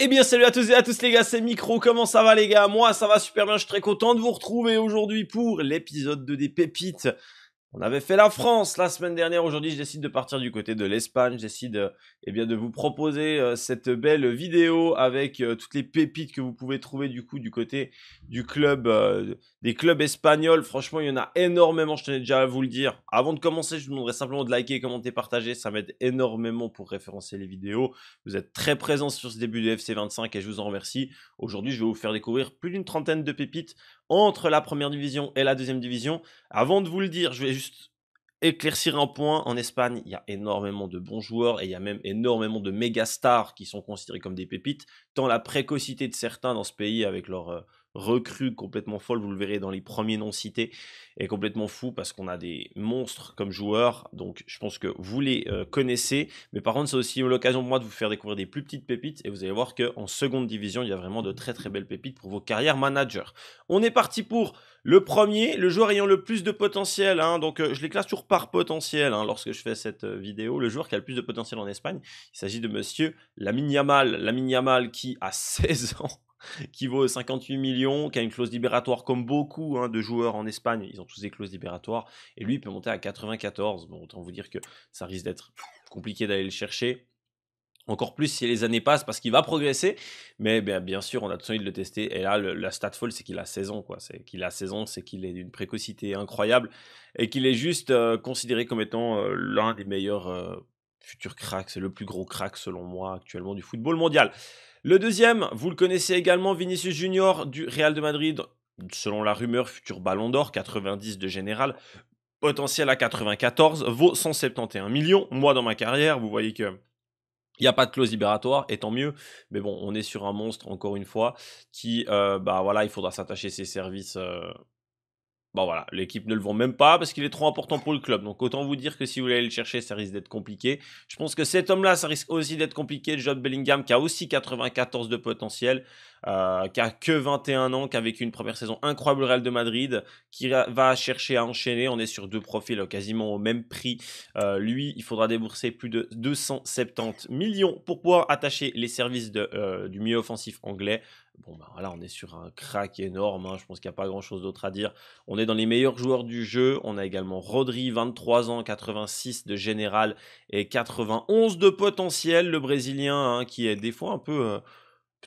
Eh bien salut à tous et à tous les gars, c'est Micro, comment ça va les gars Moi ça va super bien, je suis très content de vous retrouver aujourd'hui pour l'épisode 2 des pépites on avait fait la France la semaine dernière. Aujourd'hui, je décide de partir du côté de l'Espagne. Je décide eh bien, de vous proposer euh, cette belle vidéo avec euh, toutes les pépites que vous pouvez trouver du coup du côté du club, euh, des clubs espagnols. Franchement, il y en a énormément. Je tenais déjà à vous le dire. Avant de commencer, je vous demanderai simplement de liker, commenter, partager. Ça m'aide énormément pour référencer les vidéos. Vous êtes très présents sur ce début de FC25 et je vous en remercie. Aujourd'hui, je vais vous faire découvrir plus d'une trentaine de pépites entre la première division et la deuxième division. Avant de vous le dire, je vais juste éclaircir un point. En Espagne, il y a énormément de bons joueurs et il y a même énormément de méga stars qui sont considérés comme des pépites, tant la précocité de certains dans ce pays avec leur, euh, recrue complètement folle, vous le verrez dans les premiers noms cités, est complètement fou parce qu'on a des monstres comme joueurs, donc je pense que vous les euh, connaissez, mais par contre c'est aussi l'occasion pour moi de vous faire découvrir des plus petites pépites et vous allez voir qu'en seconde division il y a vraiment de très très belles pépites pour vos carrières managers. On est parti pour le premier, le joueur ayant le plus de potentiel, hein. donc euh, je les classe toujours par potentiel hein, lorsque je fais cette euh, vidéo, le joueur qui a le plus de potentiel en Espagne, il s'agit de monsieur Lamine Yamal, Lamine Yamal qui a 16 ans qui vaut 58 millions, qui a une clause libératoire comme beaucoup hein, de joueurs en Espagne. Ils ont tous des clauses libératoires. Et lui, il peut monter à 94. Bon, autant vous dire que ça risque d'être compliqué d'aller le chercher. Encore plus si les années passent parce qu'il va progresser, mais ben, bien, sûr, on a besoin de le tester. Et là, le, la stat folle, c'est qu'il a 16 ans, quoi. C'est qu'il a 16 ans, c'est qu'il est d'une précocité incroyable et qu'il est juste euh, considéré comme étant euh, l'un des meilleurs euh, futur crack, c'est le plus gros crack selon moi actuellement du football mondial. Le deuxième, vous le connaissez également, Vinicius Junior du Real de Madrid, selon la rumeur, futur ballon d'or, 90 de général, potentiel à 94, vaut 171 millions. Moi dans ma carrière, vous voyez que... Il n'y a pas de clause libératoire, et tant mieux. Mais bon, on est sur un monstre, encore une fois, qui, euh, bah voilà, il faudra s'attacher ses services euh, Bon voilà, l'équipe ne le vend même pas parce qu'il est trop important pour le club. Donc autant vous dire que si vous voulez aller le chercher, ça risque d'être compliqué. Je pense que cet homme-là, ça risque aussi d'être compliqué. John Bellingham qui a aussi 94 de potentiel. Euh, qui a que 21 ans, qui a vécu une première saison incroyable au Real de Madrid, qui va chercher à enchaîner. On est sur deux profils quasiment au même prix. Euh, lui, il faudra débourser plus de 270 millions pour pouvoir attacher les services euh, du milieu offensif anglais. Bon, ben voilà, on est sur un crack énorme. Hein. Je pense qu'il n'y a pas grand chose d'autre à dire. On est dans les meilleurs joueurs du jeu. On a également Rodri, 23 ans, 86 de général et 91 de potentiel. Le Brésilien, hein, qui est des fois un peu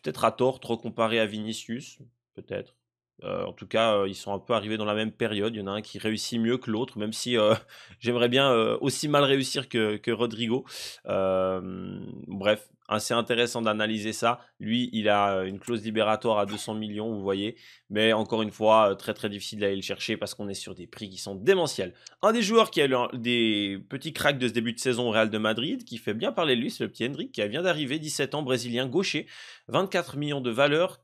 peut-être à tort, trop comparé à Vinicius, peut-être. Euh, en tout cas, euh, ils sont un peu arrivés dans la même période. Il y en a un qui réussit mieux que l'autre, même si euh, j'aimerais bien aussi mal réussir que, que Rodrigo. bref, assez intéressant d'analyser ça. Lui, il a une clause libératoire à 200 millions, vous voyez. Mais encore une fois, très très difficile d'aller le chercher parce qu'on est sur des prix qui sont démentiels. Un des joueurs qui a eu des petits cracks de ce début de saison au Real de Madrid, qui fait bien parler de lui, c'est le petit Hendrik, qui vient d'arriver, 17 ans, brésilien, gaucher, 24 millions de valeur,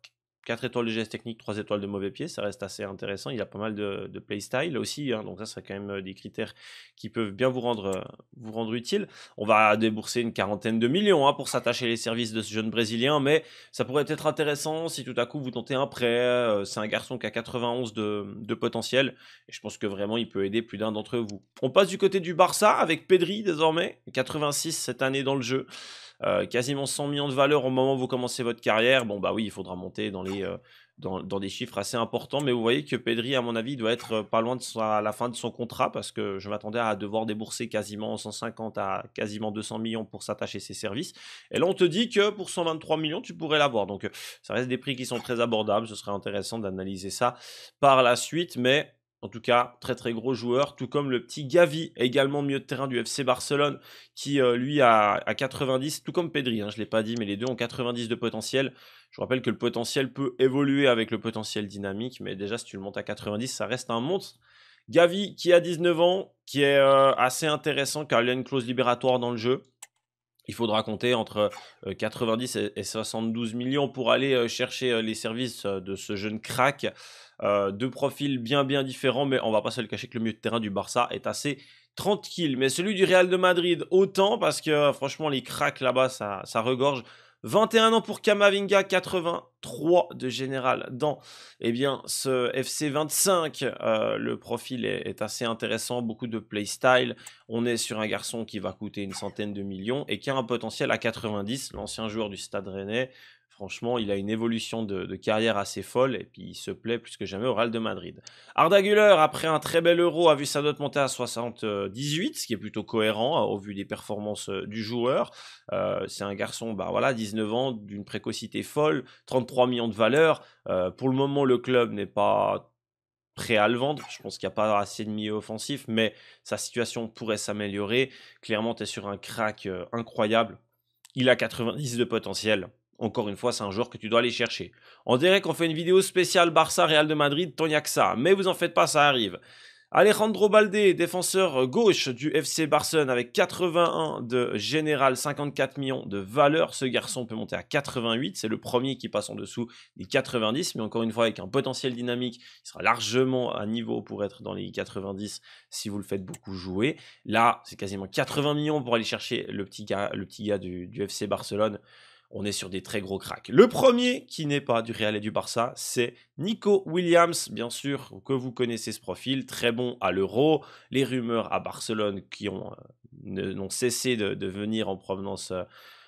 4 étoiles de geste technique, 3 étoiles de mauvais pied, ça reste assez intéressant. Il a pas mal de, playstyle aussi, hein, donc ça, c'est quand même euh, des critères qui peuvent bien vous rendre, euh, vous rendre utile. On va débourser une quarantaine de millions hein, pour s'attacher les services de ce jeune Brésilien, mais ça pourrait être intéressant si tout à coup vous tentez un prêt. Euh, c'est un garçon qui a 91 de, de potentiel, et je pense que vraiment il peut aider plus d'un d'entre vous. On passe du côté du Barça avec Pedri désormais, 86 cette année dans le jeu. Euh, quasiment 100 millions de valeur au moment où vous commencez votre carrière. Bon, bah oui, il faudra monter dans, les, euh, dans, des chiffres assez importants. Mais vous voyez que Pedri, à mon avis, doit être euh, pas loin de la fin de son contrat parce que je m'attendais à devoir débourser quasiment 150 à quasiment 200 millions pour s'attacher ses services. Et là, on te dit que pour 123 millions, tu pourrais l'avoir. Donc, ça reste des prix qui sont très abordables. Ce serait intéressant d'analyser ça par la suite. Mais en tout cas, très très gros joueur, tout comme le petit Gavi, également milieu de terrain du FC Barcelone, qui euh, lui a, 90, tout comme Pedri, hein, je ne l'ai pas dit, mais les deux ont 90 de potentiel. Je vous rappelle que le potentiel peut évoluer avec le potentiel dynamique, mais déjà si tu le montes à 90, ça reste un monstre. Gavi qui a 19 ans, qui est euh, assez intéressant car il a une clause libératoire dans le jeu il faudra compter entre 90 euh, et 72 millions pour aller euh, chercher euh, les services de ce jeune crack. deux profils bien bien différents, mais on va pas se le cacher que le milieu de terrain du Barça est assez tranquille. Mais celui du Real de Madrid, autant parce que franchement les cracks là-bas, ça, ça regorge. 21 ans pour Kamavinga, 83 de général dans eh bien, ce FC25. Euh, le profil est, est, assez intéressant, beaucoup de playstyle. On est sur un garçon qui va coûter une centaine de millions et qui a un potentiel à 90, l'ancien joueur du Stade Rennais. Franchement, il a une évolution de, carrière assez folle et puis il se plaît plus que jamais au Real de Madrid. Arda Güler, après un très bel euro, a vu sa note monter à 78, ce qui est plutôt cohérent hein, au vu des performances euh, du joueur. Euh, c'est un garçon, bah voilà, 19 ans, d'une précocité folle, 33 millions de valeur. Euh, pour le moment, le club n'est pas prêt à le vendre. Je pense qu'il n'y a pas assez de milieu offensif, mais sa situation pourrait s'améliorer. Clairement, tu es sur un crack incroyable. Il a 90 de potentiel. Encore une fois, c'est un joueur que tu dois aller chercher. On dirait qu'on fait une vidéo spéciale Barça-Real de Madrid, tant y a que ça. Mais vous en faites pas, ça arrive. Alejandro Balde, défenseur gauche du FC Barcelone avec 81 de général, 54 millions de valeur. Ce garçon peut monter à 88. C'est le premier qui passe en dessous des 90. Mais encore une fois, avec un potentiel dynamique, il sera largement à niveau pour être dans les 90 si vous le faites beaucoup jouer. Là, c'est quasiment 80 millions pour aller chercher le petit gars, le petit gars du FC Barcelone on est sur des très gros cracks. Le premier qui n'est pas du Real et du Barça, c'est Nico Williams, bien sûr que vous connaissez ce profil, très bon à l'euro. Les rumeurs à Barcelone qui ont, euh, n'ont cessé de, venir en provenance, euh,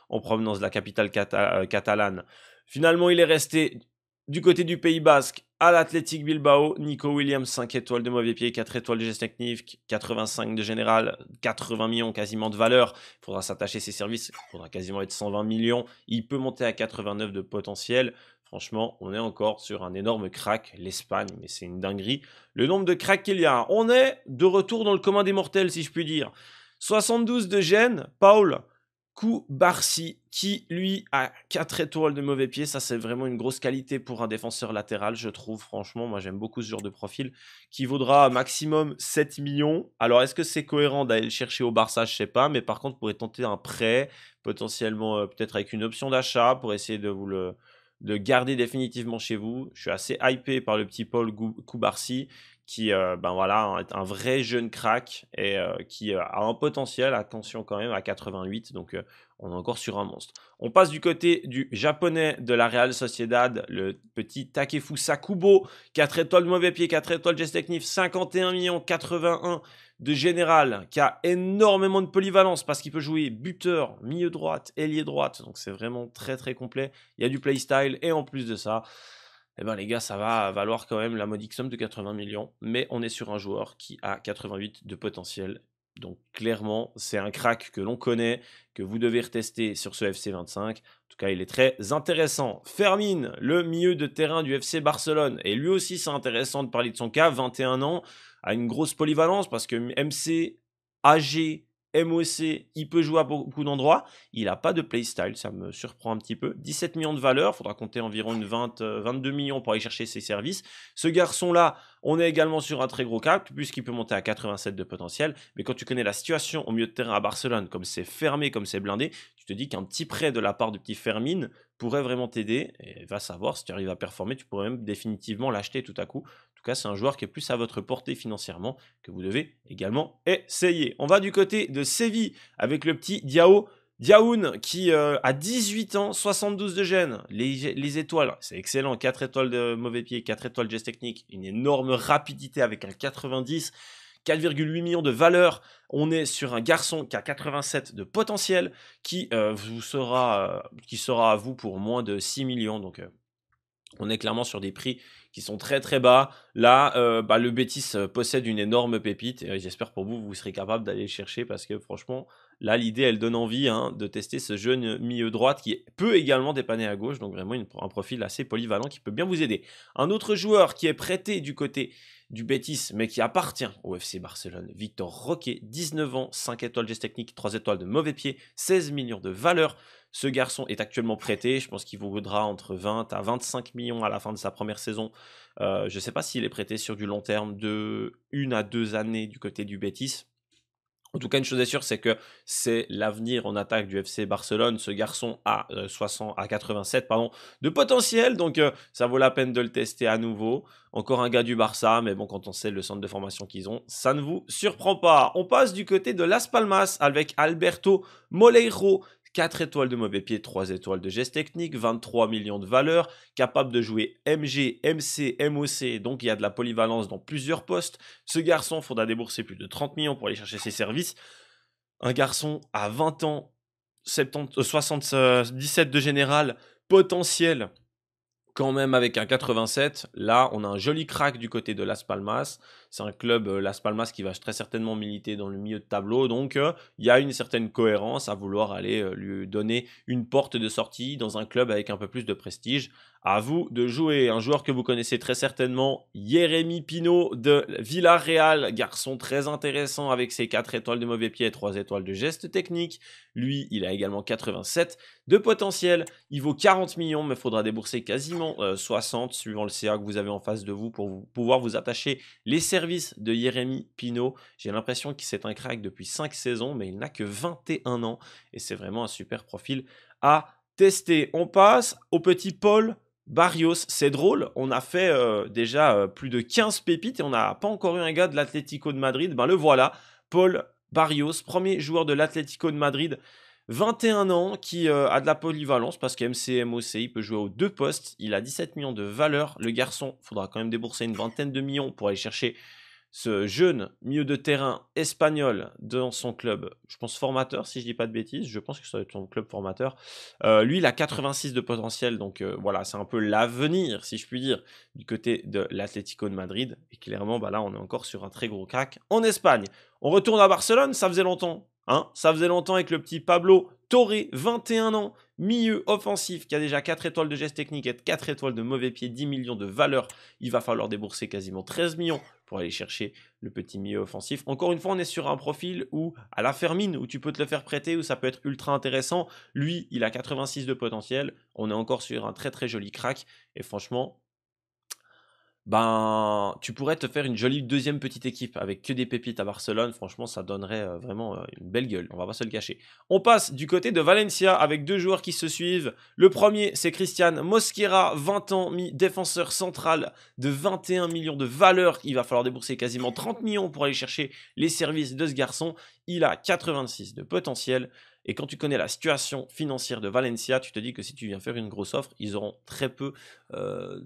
en de la capitale euh, catalane. Finalement, il est resté du côté du Pays Basque à l'Athletic Bilbao, Nico Williams, 5 étoiles de mauvais pied, 4 étoiles de geste technique, 85 de général, 80 millions quasiment de valeur. Il faudra s'attacher ses services, il faudra quasiment être 120 millions. Il peut monter à 89 de potentiel. Franchement, on est encore sur un énorme crack, l'Espagne, mais c'est une dinguerie. Le nombre de cracks qu'il y a, on est de retour dans le commun des mortels, si je puis dire. 72 de Gênes, Paul, Koubarsi qui lui a 4 étoiles de mauvais pied, ça c'est vraiment une grosse qualité pour un défenseur latéral, je trouve franchement, moi j'aime beaucoup ce genre de profil qui vaudra maximum 7 millions. Alors est-ce que c'est cohérent d'aller le chercher au Barça, je sais pas, mais par contre pourrait tenter un prêt potentiellement euh, peut-être avec une option d'achat pour essayer de vous le de garder définitivement chez vous. Je suis assez hypé par le petit Paul Koubarsi qui euh, ben voilà, est un vrai jeune crack et euh, qui euh, a un potentiel, attention quand même, à 88, donc on est encore sur un monstre. On passe du côté du japonais de la Real Sociedad, le petit Takefusa Sakubo. 4 étoiles de mauvais pied, 4 étoiles geste technique, 51 millions 81 de général, qui a énormément de polyvalence parce qu'il peut jouer buteur, milieu droite, ailier droite, donc c'est vraiment très très complet. Il y a du playstyle et en plus de ça, eh ben les gars, ça va valoir quand même la modique somme de 80 millions, mais on est sur un joueur qui a 88 de potentiel. Donc clairement, c'est un crack que l'on connaît, que vous devez retester sur ce FC25. En tout cas, il est très intéressant. Fermin, le milieu de terrain du FC Barcelone. Et lui aussi, c'est intéressant de parler de son cas, 21 ans, a une grosse polyvalence parce que MC, AG, MOC, il peut jouer à beaucoup d'endroits. Il n'a pas de playstyle, ça me surprend un petit peu. 17 millions de valeur, faudra compter environ une 20, 22 euh, millions pour aller chercher ses services. Ce garçon-là, on est également sur un très gros cap, puisqu'il peut monter à 87 de potentiel. Mais quand tu connais la situation au milieu de terrain à Barcelone, comme c'est fermé, comme c'est blindé, tu te dis qu'un petit prêt de la part du petit Fermin pourrait vraiment t'aider. Et va savoir, si tu arrives à performer, tu pourrais même définitivement l'acheter tout à coup cas, c'est un joueur qui est plus à votre portée financièrement que vous devez également essayer. On va du côté de Séville avec le petit Diao. Diaoun qui euh, a 18 ans, 72 de gêne, les, étoiles, c'est excellent, 4 étoiles de mauvais pied, 4 étoiles de geste technique, une énorme rapidité avec un 90, 4,8 millions de valeur. On est sur un garçon qui a 87 de potentiel, qui, euh, vous sera, euh, qui sera à vous pour moins de 6 millions. Donc, on est clairement sur des prix qui sont très très bas. Là, euh, bah, le Bétis euh, possède une énorme pépite. Et j'espère pour vous, vous serez capable d'aller le chercher parce que franchement, là, l'idée, elle donne envie hein, de tester ce jeune milieu droite qui peut également dépanner à gauche. Donc vraiment un profil assez polyvalent qui peut bien vous aider. Un autre joueur qui est prêté du côté du Betis, mais qui appartient au FC Barcelone. Victor Roquet, 19 ans, 5 étoiles gestes techniques, 3 étoiles de mauvais pied, 16 millions de valeur. Ce garçon est actuellement prêté, je pense qu'il vaudra entre 20 à 25 millions à la fin de sa première saison. Euh, je ne sais pas s'il est prêté sur du long terme de 1 à 2 années du côté du Betis. En tout cas, une chose est sûre, c'est que c'est l'avenir en attaque du FC Barcelone. Ce garçon a 60 à 87 pardon, de potentiel, donc euh, ça vaut la peine de le tester à nouveau. Encore un gars du Barça, mais bon, quand on sait le centre de formation qu'ils ont, ça ne vous surprend pas. On passe du côté de Las Palmas avec Alberto Moleiro, 4 étoiles de mauvais pied, 3 étoiles de geste technique, 23 millions de valeur, capable de jouer MG, MC, MOC, donc il y a de la polyvalence dans plusieurs postes. Ce garçon, faudra débourser plus de 30 millions pour aller chercher ses services. Un garçon à 20 ans, 70, 77 euh, euh, de général, potentiel quand même avec un 87. Là, on a un joli crack du côté de Las Palmas. C'est un club, euh, Las Palmas, qui va très certainement militer dans le milieu de tableau. Donc, euh, il y a une certaine cohérence à vouloir aller euh, lui donner une porte de sortie dans un club avec un peu plus de prestige. À vous de jouer. Un joueur que vous connaissez très certainement, Jérémy Pinault de Villarreal. Garçon très intéressant avec ses 4 étoiles de mauvais pied et 3 étoiles de geste technique. Lui, il a également 87 de potentiel. Il vaut 40 millions, mais il faudra débourser quasiment 60 euh, suivant le CA que vous avez en face de vous pour pouvoir vous attacher les services de Jérémy Pinault. J'ai l'impression qu'il c'est un crack depuis 5 saisons, mais il n'a que 21 ans et c'est vraiment un super profil à tester. On passe au petit Paul Barrios, c'est drôle, on a fait euh, déjà euh, plus de 15 pépites et on n'a pas encore eu un gars de l'Atlético de Madrid. Ben le voilà, Paul Barrios, premier joueur de l'Atlético de Madrid, 21 ans, qui euh, a de la polyvalence parce qu'MCMOC, il peut jouer aux deux postes. Il a 17 millions de valeur. Le garçon, faudra quand même débourser une vingtaine de millions pour aller chercher ce jeune milieu de terrain espagnol dans son club, je pense formateur, si je ne dis pas de bêtises, je pense que ça doit être son club formateur. Euh, lui, il a 86 de potentiel, donc euh, voilà, c'est un peu l'avenir, si je puis dire, du côté de l'Atlético de Madrid. Et clairement, bah là, on est encore sur un très gros crack en Espagne. On retourne à Barcelone, ça faisait longtemps, hein Ça faisait longtemps avec le petit Pablo Torre, 21 ans, milieu offensif qui a déjà 4 étoiles de geste technique et 4 étoiles de mauvais pied, 10 millions de valeur. Il va falloir débourser quasiment 13 millions pour aller chercher le petit milieu offensif. Encore une fois, on est sur un profil où, à la Fermine, où tu peux te le faire prêter, où ça peut être ultra intéressant. Lui, il a 86 de potentiel. On est encore sur un très très joli crack. Et franchement, ben, tu pourrais te faire une jolie deuxième petite équipe avec que des pépites à Barcelone. Franchement, ça donnerait euh, vraiment euh, une belle gueule. On va pas se le cacher. On passe du côté de Valencia avec deux joueurs qui se suivent. Le premier, c'est Christian Mosquera, 20 ans, mi-défenseur central de 21 millions de valeur. Il va falloir débourser quasiment 30 millions pour aller chercher les services de ce garçon. Il a 86 de potentiel. Et quand tu connais la situation financière de Valencia, tu te dis que si tu viens faire une grosse offre, ils auront très peu euh,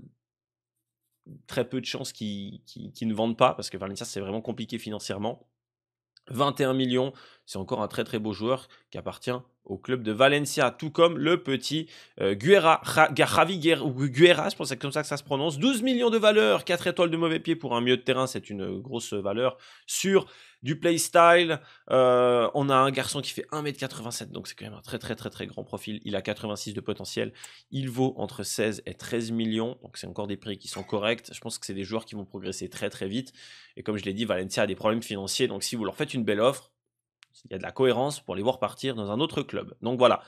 très peu de chances qu'ils ne vendent pas, parce que Valencia, c'est vraiment compliqué financièrement. 21 millions, c'est encore un très très beau joueur qui appartient au club de Valencia, tout comme le petit euh, Guerra, Javi Guerra, je pense que c'est comme ça que ça se prononce. 12 millions de valeur, 4 étoiles de mauvais pied pour un milieu de terrain, c'est une grosse valeur sur du playstyle. Euh, on a un garçon qui fait 1m87, donc c'est quand même un très très très très grand profil. Il a 86 de potentiel. Il vaut entre 16 et 13 millions, donc c'est encore des prix qui sont corrects. Je pense que c'est des joueurs qui vont progresser très très vite. Et comme je l'ai dit, Valencia a des problèmes financiers, donc si vous leur faites une belle offre, il y a de la cohérence pour les voir partir dans un autre club. Donc voilà,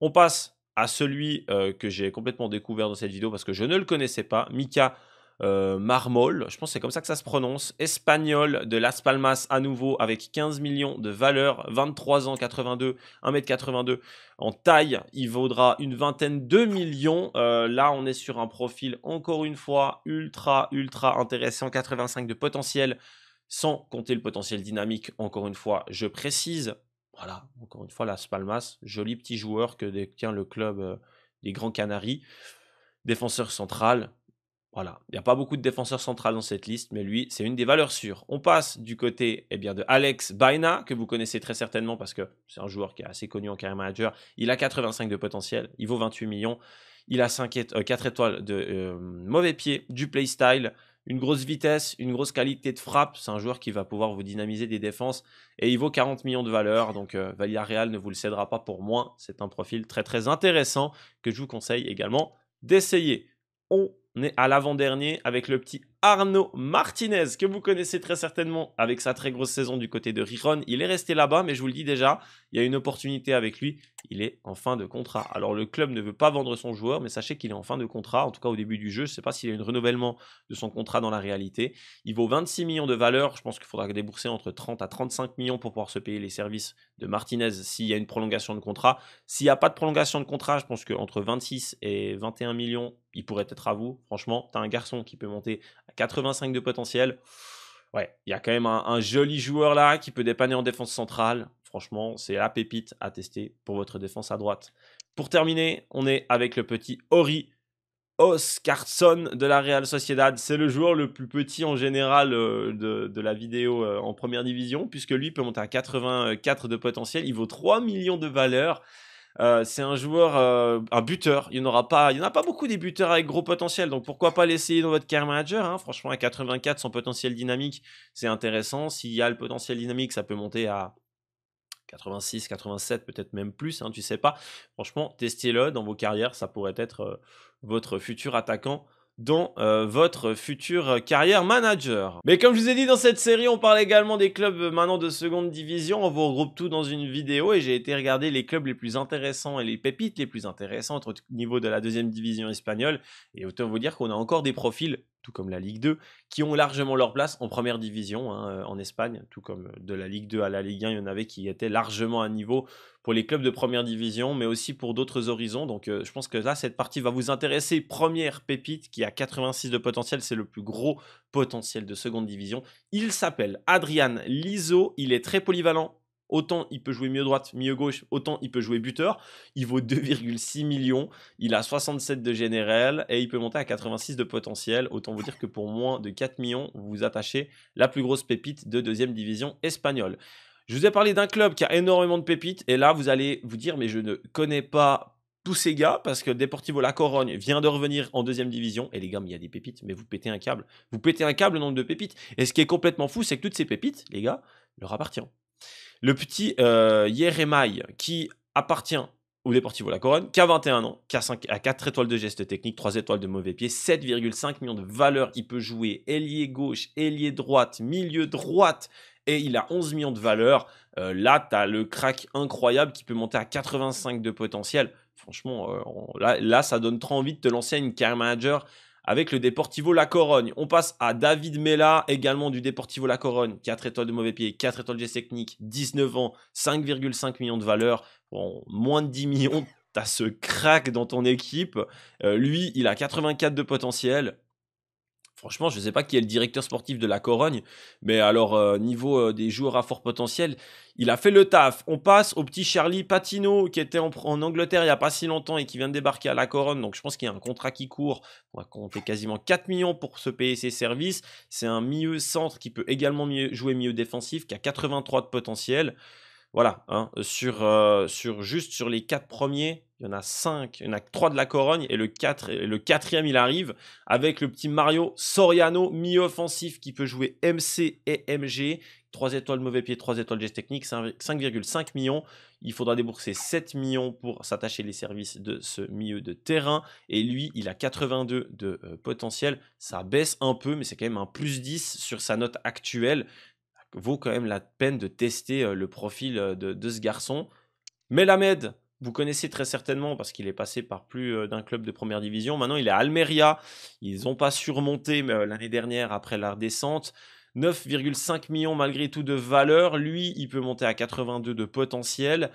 on passe à celui euh, que j'ai complètement découvert dans cette vidéo parce que je ne le connaissais pas, Mika euh, Marmol, je pense que c'est comme ça que ça se prononce, espagnol de Las Palmas à nouveau avec 15 millions de valeur, 23 ans, 82, 1m82 en taille, il vaudra une vingtaine de millions. Euh, là, on est sur un profil encore une fois ultra, ultra intéressant, 85 de potentiel sans compter le potentiel dynamique. Encore une fois, je précise, voilà, encore une fois, la Spalmas, joli petit joueur que détient le club euh, des Grands Canaries. Défenseur central, voilà. Il n'y a pas beaucoup de défenseurs centraux dans cette liste, mais lui, c'est une des valeurs sûres. On passe du côté et eh bien, de Alex Baina, que vous connaissez très certainement parce que c'est un joueur qui est assez connu en carrière manager. Il a 85 de potentiel, il vaut 28 millions. Il a 5 4 euh, étoiles de euh, mauvais pied, du playstyle, une grosse vitesse, une grosse qualité de frappe. C'est un joueur qui va pouvoir vous dynamiser des défenses et il vaut 40 millions de valeur. Donc euh, Valia Real ne vous le cédera pas pour moins. C'est un profil très très intéressant que je vous conseille également d'essayer. On on est à l'avant-dernier avec le petit Arnaud Martinez, que vous connaissez très certainement avec sa très grosse saison du côté de Riron. Il est resté là-bas, mais je vous le dis déjà, il y a une opportunité avec lui. Il est en fin de contrat. Alors le club ne veut pas vendre son joueur, mais sachez qu'il est en fin de contrat, en tout cas au début du jeu. Je ne sais pas s'il y a un renouvellement de son contrat dans la réalité. Il vaut 26 millions de valeur. Je pense qu'il faudra débourser entre 30 à 35 millions pour pouvoir se payer les services de Martinez s'il y a une prolongation de contrat. S'il n'y a pas de prolongation de contrat, je pense qu'entre 26 et 21 millions il pourrait être à vous. Franchement, tu as un garçon qui peut monter à 85 de potentiel. Ouais, il y a quand même un, joli joueur là qui peut dépanner en défense centrale. Franchement, c'est la pépite à tester pour votre défense à droite. Pour terminer, on est avec le petit Ori Oscarson de la Real Sociedad. C'est le joueur le plus petit en général euh, de, la vidéo euh, en première division, puisque lui peut monter à 84 de potentiel. Il vaut 3 millions de valeur. Euh, c'est un joueur, euh, un buteur. Il n'y en pas, il y en a pas beaucoup des buteurs avec gros potentiel. Donc pourquoi pas l'essayer dans votre carrière manager hein. Franchement, à 84, son potentiel dynamique, c'est intéressant. S'il y a le potentiel dynamique, ça peut monter à 86, 87, peut-être même plus. Hein, tu sais pas. Franchement, testez-le dans vos carrières. Ça pourrait être euh, votre futur attaquant dans euh, votre future carrière manager. Mais comme je vous ai dit dans cette série, on parle également des clubs euh, maintenant de seconde division. On vous regroupe tout dans une vidéo et j'ai été regarder les clubs les plus intéressants et les pépites les plus intéressantes au niveau de la deuxième division espagnole. Et autant vous dire qu'on a encore des profils tout comme la Ligue 2, qui ont largement leur place en première division hein, euh, en Espagne, tout comme euh, de la Ligue 2 à la Ligue 1, il y en avait qui étaient largement à niveau pour les clubs de première division, mais aussi pour d'autres horizons. Donc euh, je pense que là, cette partie va vous intéresser. Première pépite qui a 86 de potentiel, c'est le plus gros potentiel de seconde division. Il s'appelle Adrian Lizo, il est très polyvalent, Autant il peut jouer mieux droite, mieux gauche, autant il peut jouer buteur. Il vaut 2,6 millions. Il a 67 de général et il peut monter à 86 de potentiel. Autant vous dire que pour moins de 4 millions, vous, vous attachez la plus grosse pépite de deuxième division espagnole. Je vous ai parlé d'un club qui a énormément de pépites et là vous allez vous dire mais je ne connais pas tous ces gars parce que Deportivo La Corogne vient de revenir en deuxième division et les gars il y a des pépites mais vous pétez un câble vous pétez un câble le nombre de pépites et ce qui est complètement fou c'est que toutes ces pépites les gars leur appartiennent le petit euh, qui appartient au Deportivo La Corogne, qui a 21 ans, qui a, 4 étoiles de geste technique, 3 étoiles de mauvais pied, 7,5 millions de valeurs. Il peut jouer ailier gauche, ailier droite, milieu droite, et il a 11 millions de valeurs. Euh, là, tu as le crack incroyable qui peut monter à 85 de potentiel. Franchement, euh, là, là, ça donne trop envie de te lancer à une carrière manager avec le Deportivo La Corogne. On passe à David Mella, également du Deportivo La Corogne. 4 étoiles de mauvais pied, 4 étoiles de technique, 19 ans, 5,5 millions de valeur. Bon, moins de 10 millions, t'as ce crack dans ton équipe. Euh, lui, il a 84 de potentiel. Franchement, je ne sais pas qui est le directeur sportif de la Corogne, mais alors euh, niveau euh, des joueurs à fort potentiel, il a fait le taf. On passe au petit Charlie Patino qui était en, Angleterre il n'y a pas si longtemps et qui vient de débarquer à la Corogne. Donc je pense qu'il y a un contrat qui court. On va compter quasiment 4 millions pour se payer ses services. C'est un milieu centre qui peut également mieux jouer milieu défensif, qui a 83 de potentiel. Voilà, hein, sur, euh, sur juste sur les quatre premiers, il y en a cinq, il y en a trois de la Corogne et le, 4 et le quatrième il arrive avec le petit Mario Soriano, mi-offensif qui peut jouer MC et MG. 3 étoiles mauvais pied, 3 étoiles gestes technique, 5,5 millions. Il faudra débourser 7 millions pour s'attacher les services de ce milieu de terrain. Et lui, il a 82 de euh, potentiel. Ça baisse un peu, mais c'est quand même un plus 10 sur sa note actuelle vaut quand même la peine de tester euh, le profil euh, de, ce garçon. Melamed, vous connaissez très certainement parce qu'il est passé par plus euh, d'un club de première division. Maintenant, il est à Almeria. Ils n'ont pas surmonté l'année dernière après la descente. 9,5 millions malgré tout de valeur. Lui, il peut monter à 82 de potentiel.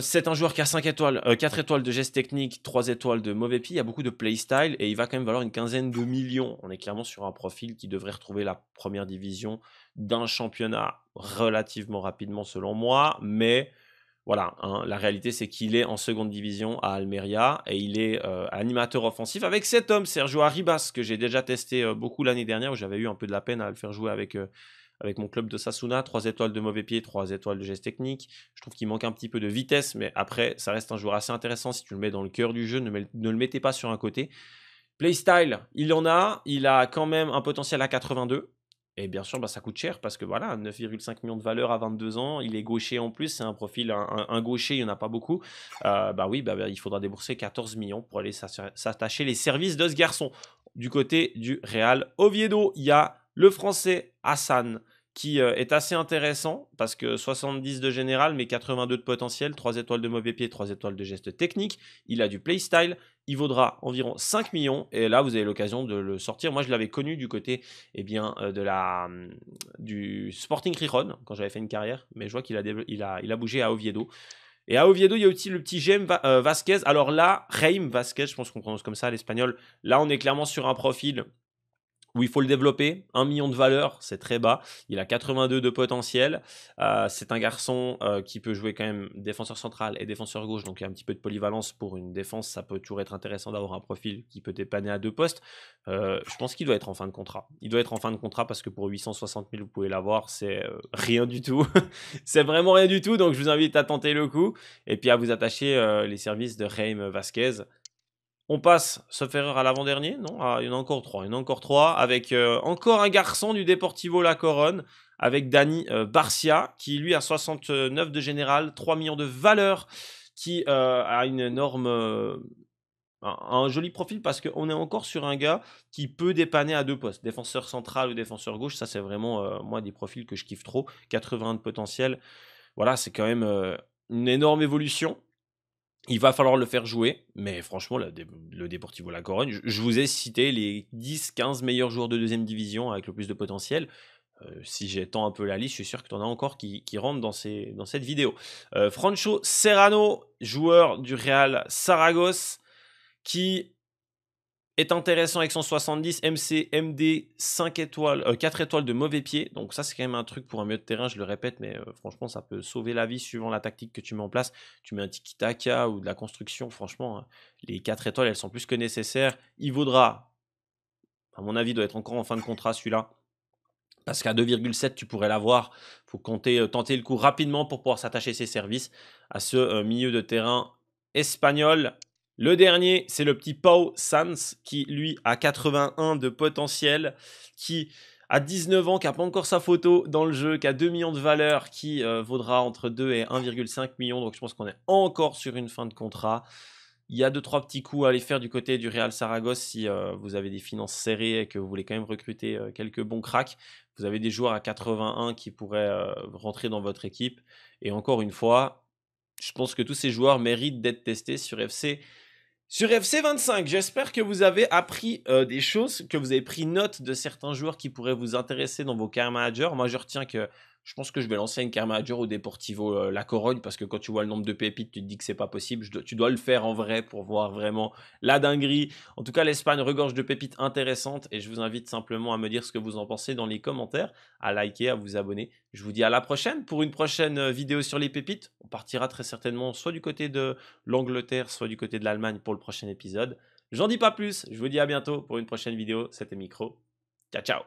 c'est un joueur qui a 5 étoiles, 4 étoiles de gestes techniques, 3 étoiles de mauvais pied, il y a beaucoup de playstyle et il va quand même valoir une quinzaine de millions. On est clairement sur un profil qui devrait retrouver la première division d'un championnat relativement rapidement selon moi, mais voilà, hein, la réalité c'est qu'il est en seconde division à Almeria et il est euh, animateur offensif avec cet homme, Sergio Arribas, que j'ai déjà testé euh, beaucoup l'année dernière où j'avais eu un peu de la peine à le faire jouer avec, euh, avec mon club de Sasuna. Trois étoiles de mauvais pied, trois étoiles de geste technique. Je trouve qu'il manque un petit peu de vitesse, mais après, ça reste un joueur assez intéressant si tu le mets dans le cœur du jeu, ne, ne le mettez pas sur un côté. Playstyle, il en a, il a quand même un potentiel à 82. Et bien sûr, bah, ça coûte cher parce que voilà, 9,5 millions de valeur à 22 ans, il est gaucher en plus, c'est un profil, un, gaucher, il n'y en a pas beaucoup. Euh, bah oui, bah, bah, il faudra débourser 14 millions pour aller s'attacher les services de ce garçon. Du côté du Real Oviedo, il y a le français Hassan qui euh, est assez intéressant parce que 70 de général, mais 82 de potentiel, 3 étoiles de mauvais pied, 3 étoiles de geste technique. Il a du playstyle. Il vaudra environ 5 millions et là vous avez l'occasion de le sortir. Moi je l'avais connu du côté eh bien, euh, de la, hum, du Sporting Rihon, quand j'avais fait une carrière, mais je vois qu'il a, il a, bougé à Oviedo. Et à Oviedo, il y a aussi le petit Gem euh, Vasquez. Alors là, Reim Vasquez, je pense qu'on prononce comme ça l'espagnol. Là, on est clairement sur un profil où il faut le développer. 1 million de valeur, c'est très bas. Il a 82 de potentiel. Euh, c'est un garçon euh, qui peut jouer quand même défenseur central et défenseur gauche, donc il y a un petit peu de polyvalence pour une défense. Ça peut toujours être intéressant d'avoir un profil qui peut dépanner à deux postes. Euh, je pense qu'il doit être en fin de contrat. Il doit être en fin de contrat parce que pour 860 000, vous pouvez l'avoir. C'est rien du tout. c'est vraiment rien du tout. Donc je vous invite à tenter le coup et puis à vous attacher les services de Reim Vasquez. On passe, sauf erreur, à l'avant-dernier Non ah, Il y en a encore trois. Il y en a encore trois. Avec euh, encore un garçon du Deportivo La Coronne, avec Dani euh, Barcia, qui lui a 69 de général, 3 millions de valeur, qui euh, a une énorme. Un, joli profil parce qu'on est encore sur un gars qui peut dépanner à deux postes, défenseur central ou défenseur gauche. Ça, c'est vraiment, moi, des profils que je kiffe trop. 80 de potentiel. Voilà, c'est quand même une énorme évolution. Il va falloir le faire jouer, mais franchement, le Deportivo La Corogne, je, vous ai cité les 10-15 meilleurs joueurs de deuxième division avec le plus de potentiel. Euh, si j'étends un peu la liste, je suis sûr que tu en as encore qui, rentrent dans, cette vidéo. Euh, Francho Serrano, joueur du Real Saragosse, qui est intéressant avec 170 70 MC, MD, 5 étoiles, 4 euh, étoiles de mauvais pied. Donc ça c'est quand même un truc pour un milieu de terrain, je le répète, mais euh, franchement ça peut sauver la vie suivant la tactique que tu mets en place. Tu mets un tiki-taka ou de la construction, franchement, hein, les 4 étoiles elles sont plus que nécessaires. Il vaudra, à mon avis, doit être encore en fin de contrat celui-là. Parce qu'à 2,7, tu pourrais l'avoir. Il faut compter, euh, tenter le coup rapidement pour pouvoir s'attacher ses services à ce milieu de terrain espagnol. Le dernier, c'est le petit Pau Sans, qui lui a 81 de potentiel, qui a 19 ans, qui n'a pas encore sa photo dans le jeu, qui a 2 millions de valeur, qui euh, vaudra entre 2 et 1,5 million. Donc je pense qu'on est encore sur une fin de contrat. Il y a 2-3 petits coups à aller faire du côté du Real Saragosse si euh, vous avez des finances serrées et que vous voulez quand même recruter euh, quelques bons cracks. Vous avez des joueurs à 81 qui pourraient rentrer dans votre équipe. Et encore une fois, je pense que tous ces joueurs méritent d'être testés sur FC sur FC25, j'espère que vous avez appris euh, des choses, que vous avez pris note de certains joueurs qui pourraient vous intéresser dans vos carrières managers. Moi, je retiens que je pense que je vais lancer une carrière au Deportivo euh, La Corogne parce que quand tu vois le nombre de pépites, tu te dis que c'est pas possible. tu dois le faire en vrai pour voir vraiment la dinguerie. En tout cas, l'Espagne regorge de pépites intéressantes et je vous invite simplement à me dire ce que vous en pensez dans les commentaires, à liker, à vous abonner. Je vous dis à la prochaine pour une prochaine euh, vidéo sur les pépites. On partira très certainement soit du côté de l'Angleterre, soit du côté de l'Allemagne pour le prochain épisode. J'en dis pas plus. Je vous dis à bientôt pour une prochaine vidéo. C'était Micro. Ciao, ciao